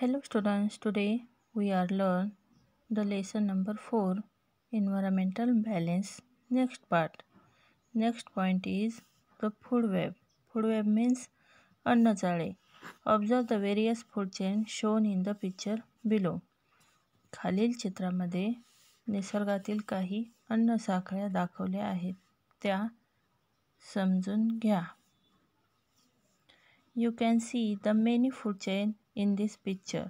Hello students today we are learn the lesson number four environmental balance next part next point is the food web food web means अन्न जाळे observe the various food chain shown in the picture below खालील चित्रामध्ये निसर्गातील काही अन्न साखळ्या दाखवल्या आहेत त्या समजून घ्या you can see the many food chain in this picture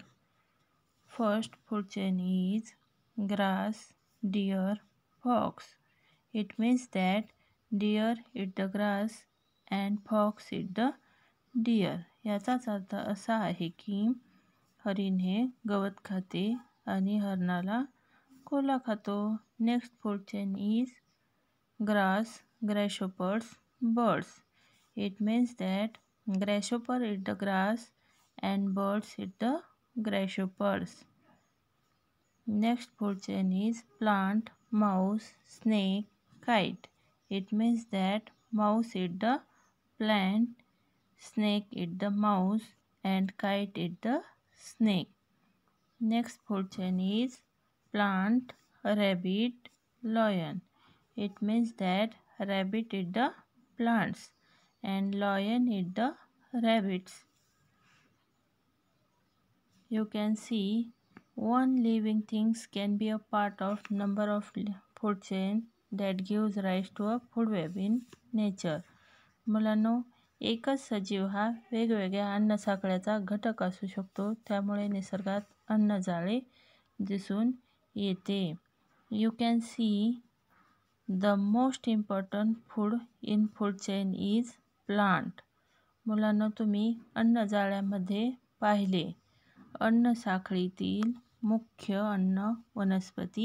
first food chain is grass deer fox it means that deer eat the grass and fox eat the deer याचाच अर्थ असा आहे की हरिण हे गवत खाते आणि हरणाला कोला खातो next food chain is grass grasshoppers birds eat means that grasshopper eat the grass and birds eat the grasshoppers. Next food chain is plant, mouse, snake, kite. It means that mouse eat the plant, snake eat the mouse and kite eat the snake. Next food chain is plant, rabbit, lion. It means that rabbit eat the plants and lion eat the rabbits. you can see one living things can be a part of number of food chain that gives rise to a food web in nature मुलांनो एकच सजीव हा वेगवेगळ्या अन्नसाखळ्याचा घटक असू शकतो त्यामुळे निसर्गात अन्न जाळे दिसून येते you can see the most important food in food chain is plant मुलांना तुम्ही अन्न जाळ्यामध्ये पाहिले अन्न साखळीतील मुख्य अन्न वनस्पती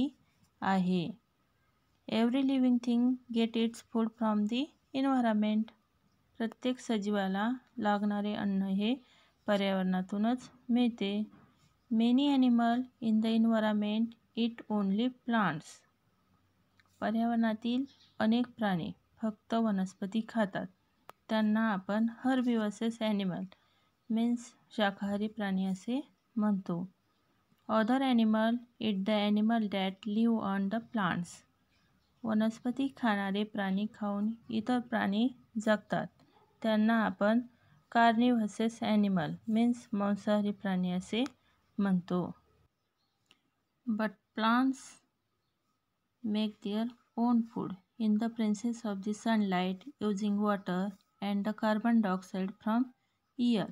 आहे every living thing get its food from the environment प्रत्येक सजीवाला लागणारे अन्न हे पर्यावरणातूनच मिळते many animal in the environment eat only plants पर्यावरणातील अनेक प्राणी फक्त वनस्पती खातात त्यांना आपण हरबिवसेस ॲनिमल मीन्स शाकाहारी प्राणी असे Manto. Other animal eat the animal that live on the plants. वनस्पती खाणारे प्राणी खाऊन इतर प्राणी जगतात त्यांना आपण कार्निव्हसेस ॲनिमल मीन्स मांसाहारी प्राणी असे म्हणतो but plants make their own food in the presence of the sunlight using water and the carbon dioxide from air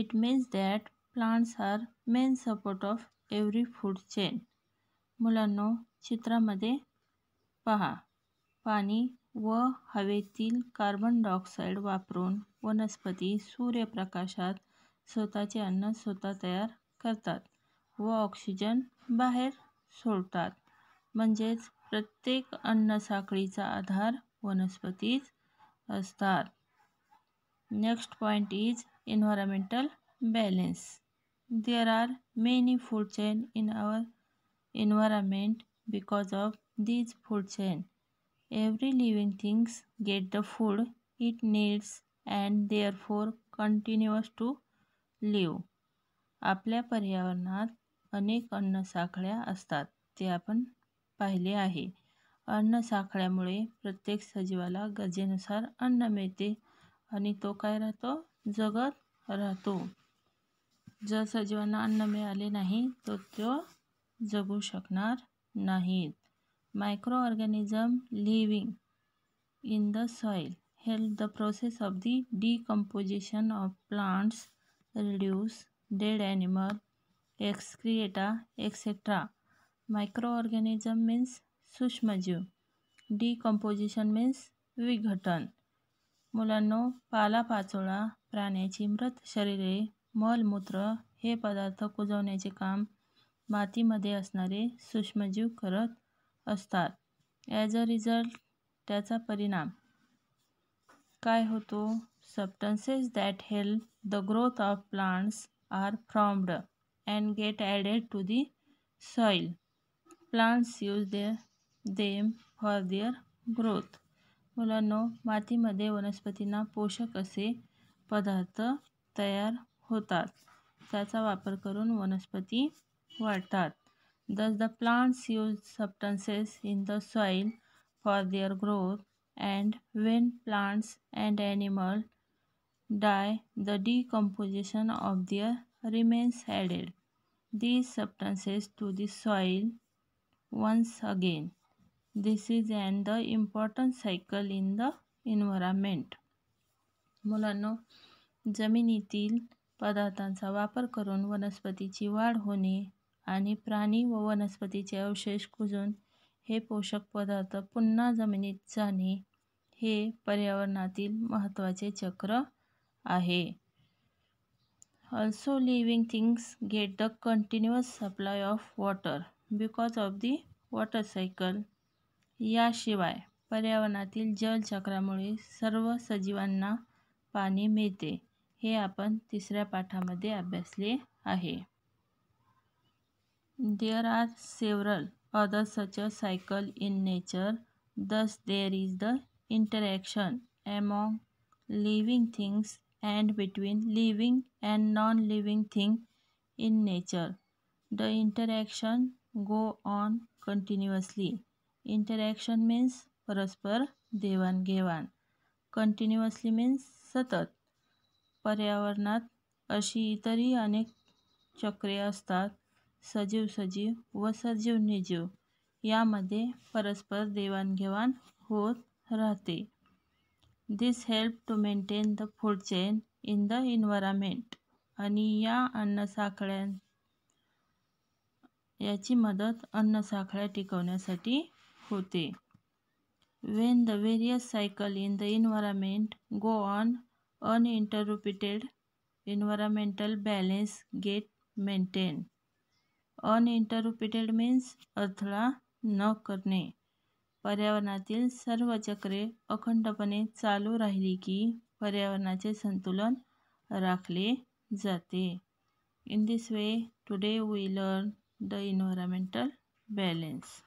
it means that plants are main support of every food chain मुलांनो चित्रामध्ये पहा पाणी व हवेतील carbon dioxide वापरून वनस्पती सूर्यप्रकाशात स्वतःचे अन्न स्वतः तयार करतात व ऑक्सिजन बाहेर सोडतात म्हणजेच प्रत्येक अन्न साखळीचा आधार वनस्पतीच असतात next point is environmental balance there are many food chain in our environment because of these food chain every living things get the food it needs and therefore continues to live आपल्या पर्यावरणात अनेक अन्नसाखळ्या असतात ते आपण पाहिले आहे अन्नसाखळ्यामुळे प्रत्येक सजीवाला गरजेनुसार अन्न मिळते आणि तो काय राहतो जगत राहतो जर सजीवांना अन्न मिळाले नाही तर तो जगू शकणार नाहीत microorganism living in the soil help the process of the decomposition of plants reduce dead animal excreta etcetera microorganism means सूक्ष्मजीव डिकम्पोजिशन मीन्स विघटन मुलांनो पालापाचोळा प्राण्याची मृत शरीरे मलमूत्र हे पदार्थ कुजवण्याचे काम मातीमध्ये असणारे सूक्ष्मजीव करत असतात. ॲज अ रिझल्ट त्याचा परिणाम काय होतो? Substances that help the growth of plants are formed and get added to the soil. Plants use them for their growth. मुलांना मातीमध्ये वनस्पतींना पोषक असे पदार्थ तयार होतात त्याचा वापर करून वनस्पती वाढतात thus the plants use substances in the soil for their growth and when plants and animal die the decomposition of their remains added these substances to the soil once again this is and the important cycle in the environment मुलांनो जमिनीतील पदार्थांचा वापर करून वनस्पतीची वाढ होणे आणि प्राणी व वनस्पतीचे अवशेष कुजून हे पोषक पदार्थ पुन्हा जमिनीत जाणे हे पर्यावरणातील महत्त्वाचे चक्र आहे also living things get the continuous supply of water because of the water cycle याशिवाय पर्यावरणातील जलचक्रामुळे सर्व सजीवांना पाणी मिळते हे आपण तिसऱ्या पाठामध्ये अभ्यासले आहे there are several other such a cycle in nature thus there is the interaction among living things and between living and non living thing in nature the interaction go on continuously interaction means परस्पर देवाणघेवाण घेवाण continuously means सतत पर्यावरणात अशी इतरही अनेक चक्रे असतात. सजीव सजीव व सजीव निजीव यामध्ये परस्पर देवाणघेवाण होत राहते. This help to maintain the food chain in the environment आणि या अन्नसाखळ्या याची मदत अन्नसाखळ्या टिकवण्यासाठी होते. When the various cycle in the environment go on uninterrupted environmental balance get maintain uninterrupted means अडथळा न करणे पर्यावरणातील सर्व चक्रे अखंडपणे चालू राहिली की पर्यावरणाचे संतुलन राखले जाते in this way today we learn the environmental balance